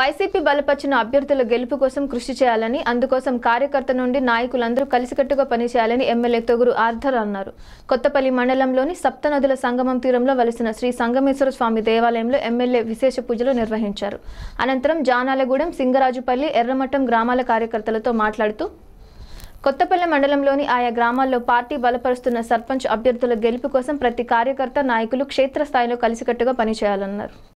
YCP బలపరిచిన అభ్యర్థుల గెలుపు కోసం కృషి చేయాలని అందుకోసం కార్యకర్త నుండి నాయకులందరూ కలిసికట్టుగా పనిచేయాలని ఎమ్మెల్యే తొగురు ఆర్థర్ అన్నారు కొత్తపల్లి మండలంలోని సప్తనదుల సంగమం తీరంలో వలసిన శ్రీ సంగమేశ్వర స్వామి దేవాలయంలో ఎమ్మెల్యే విశేష పూజలు నిర్వహించారు అనంతరం జానాలగూడెం సింగరాజుపల్లి ఎర్రమట్టం గ్రామాల కార్యకర్తలతో మాట్లాడుతూ కొత్తపల్లి మండలంలోని ఆయా గ్రామాల్లో పార్టీ బలపరుస్తున్న సర్పంచ్ అభ్యర్థుల గెలుపు కోసం ప్రతి కార్యకర్త నాయకులు క్షేత్రస్థాయిలో కలిసికట్టుగా పనిచేయాలన్నారు